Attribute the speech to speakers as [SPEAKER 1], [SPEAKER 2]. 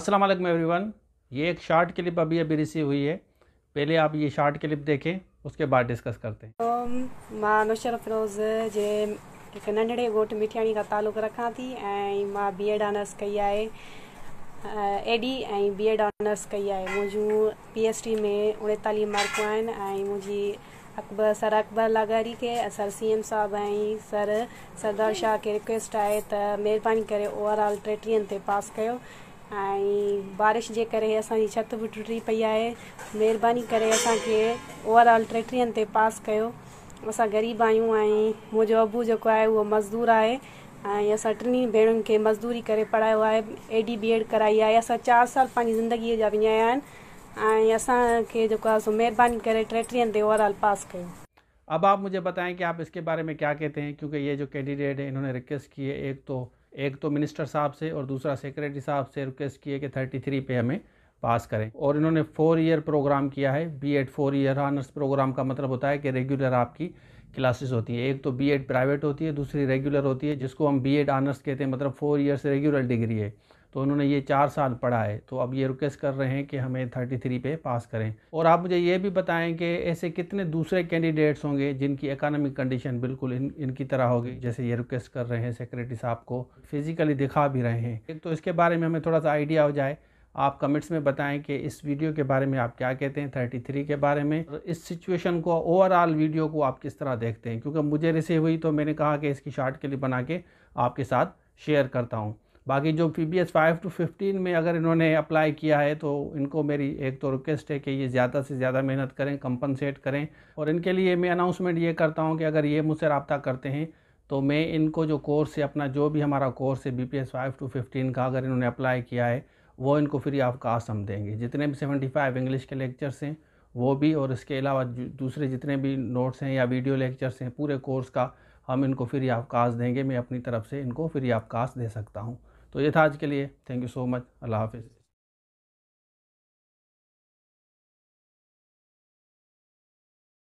[SPEAKER 1] پہلے یہ شارٹ کے کے کے اس بعد ڈسکس کرتے
[SPEAKER 2] ہیں. میں سردار شاہ ریکویسٹ کرے تے پاس کرو बारिश के कर छत भी टुटी पी है मेहरबानी कर ओवरऑल टेटीन से पास कर अस ग़रीब आहियूं ऐं अबू जो है वो मज़दूर है अस असां टिनी के मज़दूरी कर पढ़ाया है एडी बी एड कराई है अस चार साल पंहिंजी जिंदगी जहाँ विञाया आहिनि मेहरबानी कर टेटीन से ओवरऑल पास कर
[SPEAKER 1] अब आप मुझे बताएं कि आप इसके बारे में क्या कहते हैं क्योंकि ये जो कैंडिडेट है इन्होंने रिक्वेस्ट की है एक तो एक तो मिनिस्टर साहब से और दूसरा सेक्रेटरी साहब से रिक्वेस्ट किए कि थर्टी थ्री पे हमें पास करें और इन्होंने फोर ईयर प्रोग्राम किया है B Ed four year honours programme का मतलब होता है कि रेगुलर आपकी क्लासेस होती है एक तो बी एड प्राइवेट होती है दूसरी रेगुलर होती है जिसको हम बी एड ऑनर्स कहते हैं मतलब फोर ईयर्स रेगुलर डिग्री है तो उन्होंने ये चार साल पढ़ा है तो अब ये रिक्वेस्ट कर रहे हैं कि हमें थर्टी थ्री पे पास करें और आप मुझे ये भी बताएं कि ऐसे कितने दूसरे कैंडिडेट्स होंगे जिनकी इकानमिक कंडीशन बिल्कुल इन इनकी तरह होगी जैसे ये रिक्वेस्ट कर रहे हैं सेक्रेटरी साहब को फिज़िकली दिखा भी रहे हैं तो इसके बारे में हमें थोड़ा सा आइडिया हो जाए आप कमेंट्स में बताएं कि इस वीडियो के बारे में आप क्या कहते हैं थर्टी थ्री के बारे में इस सिचुएशन को ओवरऑल वीडियो को आप किस तरह देखते हैं क्योंकि मुझे रिसीव हुई तो मैंने कहा कि इसकी शार्ट के लिए बना के आपके साथ शेयर करता हूँ बाकी जो P P S five two fifteen में अगर इन्होंने अप्लाई किया है तो इनको मेरी एक तो रिक्वेस्ट है कि ये ज़्यादा से ज़्यादा मेहनत करें कंपनसेट करें और इनके लिए मैं अनाउंसमेंट ये करता हूँ कि अगर ये मुझसे रबता करते हैं तो मैं इनको जो कोर्स है अपना जो भी हमारा कोर्स है B P S five two fifteen का अगर इन्होंने अप्लाई किया है वो इनको फ्री ऑफ कास्ट हम देंगे जितने भी सेवेंटी फाइव इंग्लिश के लेक्चर्स हैं वो भी और इसके अलावा दूसरे जितने भी नोट्स हैं या वीडियो लेक्चर्स हैं पूरे कोर्स का हम इनको फ्री ऑफ कास्ट देंगे मैं अपनी तरफ से इनको फ्री ऑफ कास्ट दे सकता हूँ तो ये था आज के लिए थैंक यू सो मच अल्लाह
[SPEAKER 2] हाफिज़